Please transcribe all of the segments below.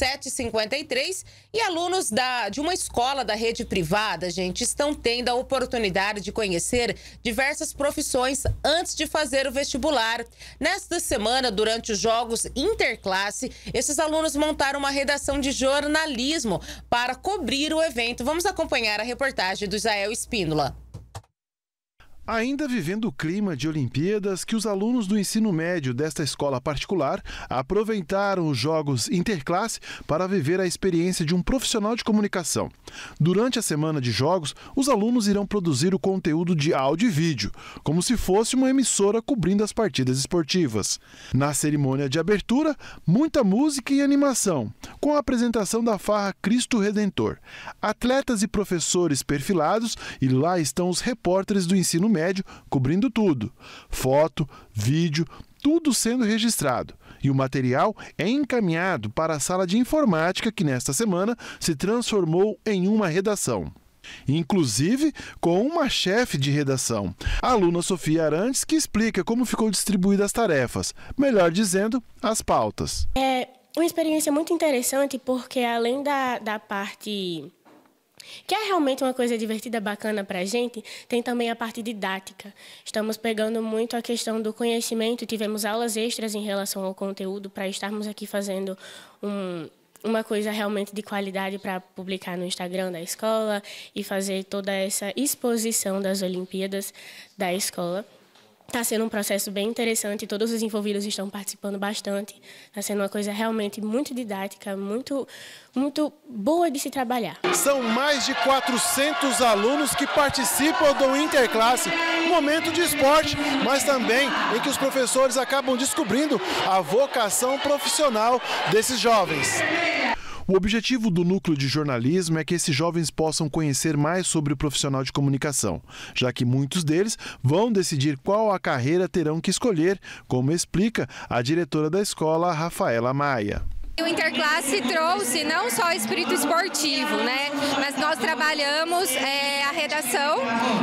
7h53. E alunos da, de uma escola da rede privada, gente, estão tendo a oportunidade de conhecer diversas profissões antes de fazer o vestibular. Nesta semana, durante os Jogos Interclasse, esses alunos montaram uma redação de jornalismo para cobrir o evento. Vamos acompanhar a reportagem do Israel Espínola. Ainda vivendo o clima de Olimpíadas, que os alunos do ensino médio desta escola particular aproveitaram os jogos interclasse para viver a experiência de um profissional de comunicação. Durante a semana de jogos, os alunos irão produzir o conteúdo de áudio e vídeo, como se fosse uma emissora cobrindo as partidas esportivas. Na cerimônia de abertura, muita música e animação, com a apresentação da farra Cristo Redentor. Atletas e professores perfilados, e lá estão os repórteres do ensino médio médio cobrindo tudo: foto, vídeo, tudo sendo registrado. E o material é encaminhado para a sala de informática que nesta semana se transformou em uma redação inclusive com uma chefe de redação, a aluna Sofia Arantes, que explica como ficou distribuídas as tarefas, melhor dizendo, as pautas. É uma experiência muito interessante porque além da, da parte que é realmente uma coisa divertida, bacana para a gente, tem também a parte didática. Estamos pegando muito a questão do conhecimento, tivemos aulas extras em relação ao conteúdo para estarmos aqui fazendo um, uma coisa realmente de qualidade para publicar no Instagram da escola e fazer toda essa exposição das Olimpíadas da escola. Está sendo um processo bem interessante, todos os envolvidos estão participando bastante. Está sendo uma coisa realmente muito didática, muito, muito boa de se trabalhar. São mais de 400 alunos que participam do Interclasse, momento de esporte, mas também em que os professores acabam descobrindo a vocação profissional desses jovens. O objetivo do núcleo de jornalismo é que esses jovens possam conhecer mais sobre o profissional de comunicação, já que muitos deles vão decidir qual a carreira terão que escolher, como explica a diretora da escola, Rafaela Maia. O Interclasse trouxe não só o espírito esportivo, né? Mas nós trabalhamos é, a redação,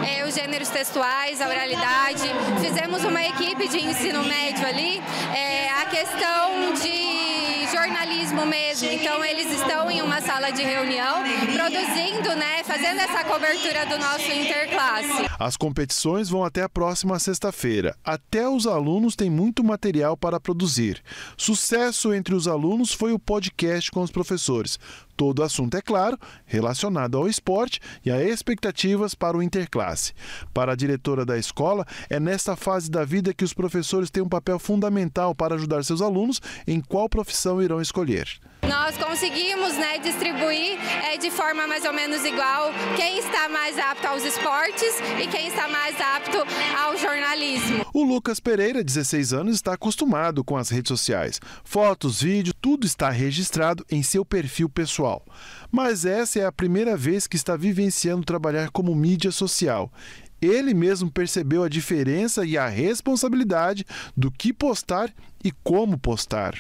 é, os gêneros textuais, a oralidade. Fizemos uma equipe de ensino médio ali, é, a questão de mesmo. Então eles estão em uma sala de reunião produzindo, né, fazendo essa cobertura do nosso interclasse. As competições vão até a próxima sexta-feira. Até os alunos têm muito material para produzir. Sucesso entre os alunos foi o podcast com os professores. Todo assunto, é claro, relacionado ao esporte e a expectativas para o interclasse. Para a diretora da escola, é nesta fase da vida que os professores têm um papel fundamental para ajudar seus alunos em qual profissão irão escolher nós conseguimos né, distribuir é, de forma mais ou menos igual quem está mais apto aos esportes e quem está mais apto ao jornalismo. O Lucas Pereira, 16 anos, está acostumado com as redes sociais. Fotos, vídeos, tudo está registrado em seu perfil pessoal. Mas essa é a primeira vez que está vivenciando trabalhar como mídia social. Ele mesmo percebeu a diferença e a responsabilidade do que postar e como postar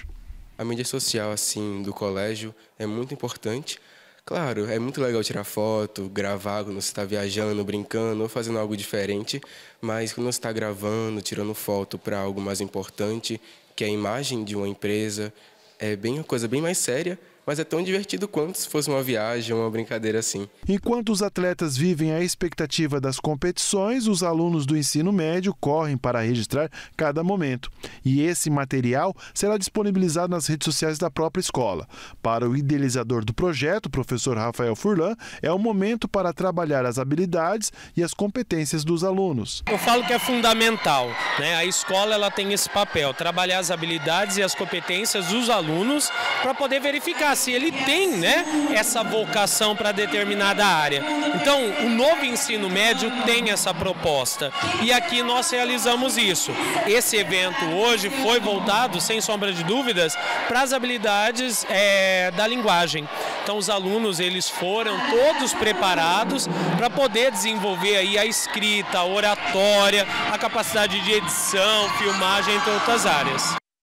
a mídia social assim do colégio é muito importante. Claro, é muito legal tirar foto, gravar quando você está viajando, brincando ou fazendo algo diferente, mas quando você está gravando, tirando foto para algo mais importante, que é a imagem de uma empresa, é bem uma coisa bem mais séria mas é tão divertido quanto se fosse uma viagem, uma brincadeira assim. Enquanto os atletas vivem a expectativa das competições, os alunos do ensino médio correm para registrar cada momento. E esse material será disponibilizado nas redes sociais da própria escola. Para o idealizador do projeto, o professor Rafael Furlan, é o momento para trabalhar as habilidades e as competências dos alunos. Eu falo que é fundamental, né? A escola ela tem esse papel, trabalhar as habilidades e as competências dos alunos para poder verificar se assim, ele tem né, essa vocação para determinada área. Então, o novo ensino médio tem essa proposta e aqui nós realizamos isso. Esse evento hoje foi voltado, sem sombra de dúvidas, para as habilidades é, da linguagem. Então, os alunos eles foram todos preparados para poder desenvolver aí a escrita, a oratória, a capacidade de edição, filmagem, entre outras áreas.